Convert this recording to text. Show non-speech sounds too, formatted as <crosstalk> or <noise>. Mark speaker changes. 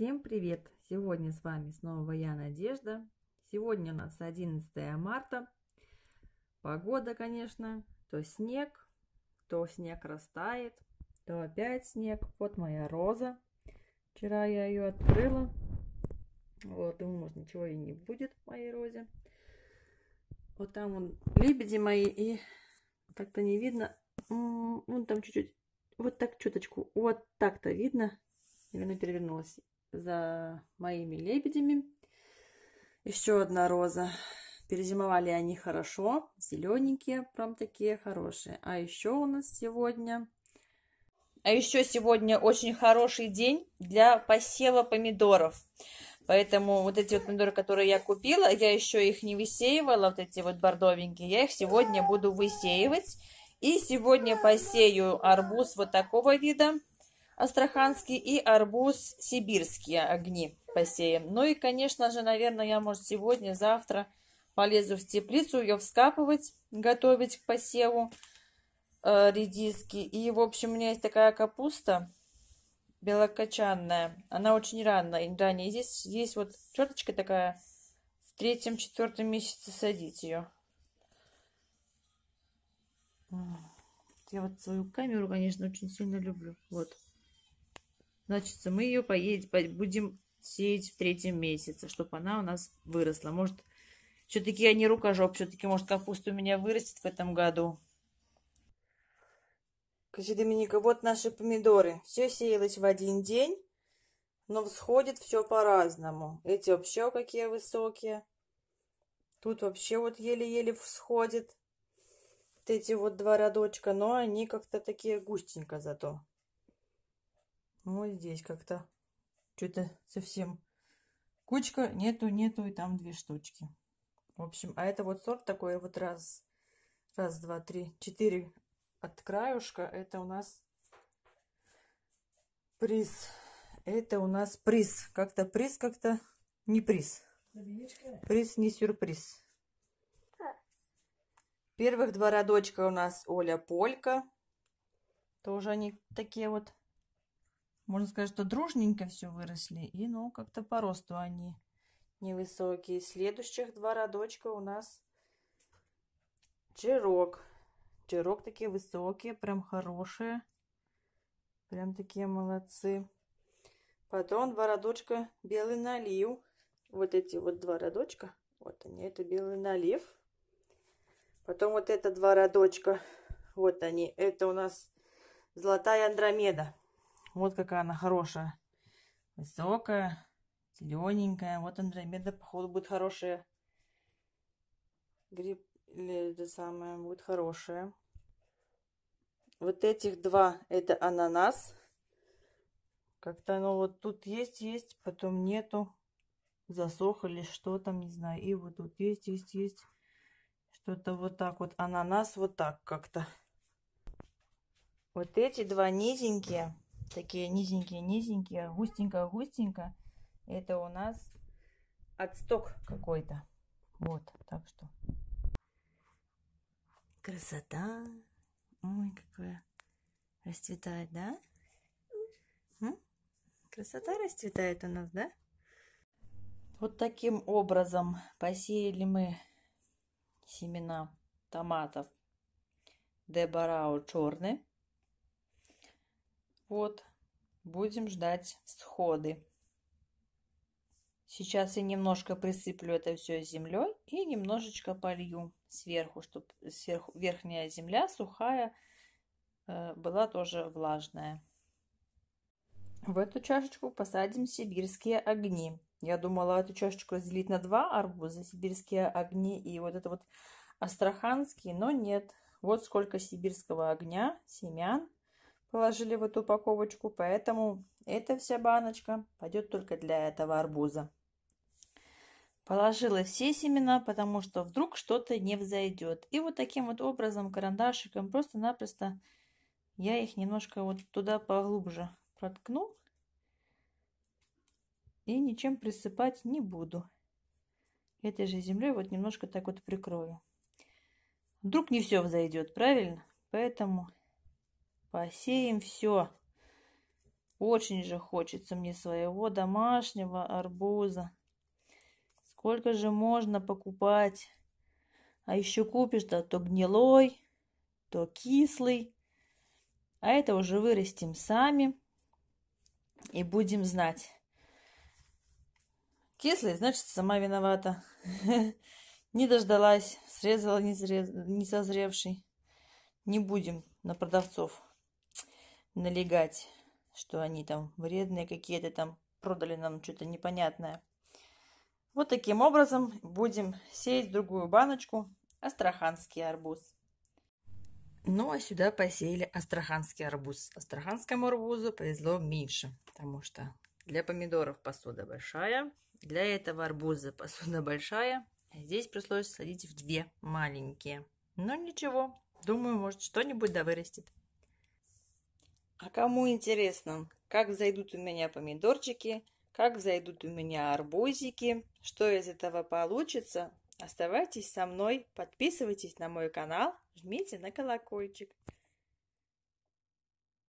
Speaker 1: Всем привет! Сегодня с вами снова я, Надежда. Сегодня у нас 11 марта. Погода, конечно, то снег, то снег растает, то опять снег. Вот моя роза. Вчера я ее открыла. Вот, думаю, может, ничего и не будет в моей розе. Вот там он, лебеди мои, и как то не видно. Вон там чуть-чуть, вот так чуточку, вот так-то видно. Или она перевернулась за моими лебедями. Еще одна роза. Перезимовали они хорошо, зелененькие, прям такие хорошие. А еще у нас сегодня... А еще сегодня очень хороший день для посева помидоров. Поэтому вот эти вот помидоры, которые я купила, я еще их не высеивала, вот эти вот бордовенькие, я их сегодня буду высеивать. И сегодня посею арбуз вот такого вида астраханский и арбуз сибирские огни посеем. Ну и, конечно же, наверное, я, может, сегодня, завтра полезу в теплицу ее вскапывать, готовить к посеву э, редиски. И, в общем, у меня есть такая капуста белокочанная. Она очень ранная. Ранее здесь, здесь вот черточка такая. В третьем-четвертом месяце садить ее. Я вот свою камеру, конечно, очень сильно люблю. Вот. Значит, мы ее поедем, будем сеять в третьем месяце, чтобы она у нас выросла. Может, все-таки я не рукожоп, все-таки, может, капуста у меня вырастет в этом году. Кстати, Доминика, вот наши помидоры. Все сеялось в один день, но всходит все по-разному. Эти вообще какие высокие. Тут вообще вот еле-еле всходит. Вот эти вот два рядочка, но они как-то такие густенько зато. Вот здесь как-то что-то совсем кучка. Нету, нету, и там две штучки. В общем, а это вот сорт такой вот раз, раз, два, три, четыре от краюшка. Это у нас приз. Это у нас приз. Как-то приз, как-то не приз. Приз не сюрприз. Первых два родочка у нас Оля Полька. Тоже они такие вот можно сказать, что дружненько все выросли. И, ну, как-то по росту они невысокие. Следующих два родочка у нас джирок. Джирок такие высокие, прям хорошие. Прям такие молодцы. Потом два родочка белый налив. Вот эти вот два родочка. Вот они, это белый налив. Потом вот это два родочка. Вот они. Это у нас золотая андромеда. Вот какая она хорошая. Высокая, зелененькая. Вот Андромеда, походу, будет хорошая. Гриб, или это самое, будет хорошая. Вот этих два, это ананас. Как-то оно вот тут есть, есть, потом нету. Засох или что там, не знаю. И вот тут есть, есть, есть. Что-то вот так вот. Ананас вот так как-то. Вот эти два низенькие такие низенькие-низенькие, густенько-густенько. Это у нас отсток какой-то. Вот, так что. Красота. Ой, какая расцветает, да? Красота расцветает у нас, да? Вот таким образом посеяли мы семена томатов Дебарау черный. Вот, будем ждать сходы. Сейчас я немножко присыплю это все землей и немножечко полью сверху, чтобы сверху, верхняя земля сухая э, была тоже влажная. В эту чашечку посадим сибирские огни. Я думала эту чашечку разделить на два арбуза, сибирские огни и вот это вот астраханский, но нет. Вот сколько сибирского огня, семян положили в эту упаковочку, поэтому эта вся баночка пойдет только для этого арбуза. Положила все семена, потому что вдруг что-то не взойдет. И вот таким вот образом карандашиком просто-напросто я их немножко вот туда поглубже проткну. И ничем присыпать не буду. Этой же землей вот немножко так вот прикрою. Вдруг не все взойдет, правильно? Поэтому Посеем все. Очень же хочется мне своего домашнего арбуза. Сколько же можно покупать? А еще купишь-то то гнилой, то кислый. А это уже вырастим сами и будем знать. Кислый, значит, сама виновата. <laughs> Не дождалась, срезала не созревший. Не будем на продавцов налегать, что они там вредные какие-то там, продали нам что-то непонятное. Вот таким образом будем сеять другую баночку астраханский арбуз. Ну а сюда посеяли астраханский арбуз. Астраханскому арбузу повезло меньше, потому что для помидоров посуда большая, для этого арбуза посуда большая. А здесь пришлось садить в две маленькие. Но ну, ничего, думаю, может что-нибудь да вырастет. А кому интересно, как взойдут у меня помидорчики, как взойдут у меня арбузики, что из этого получится, оставайтесь со мной, подписывайтесь на мой канал, жмите на колокольчик.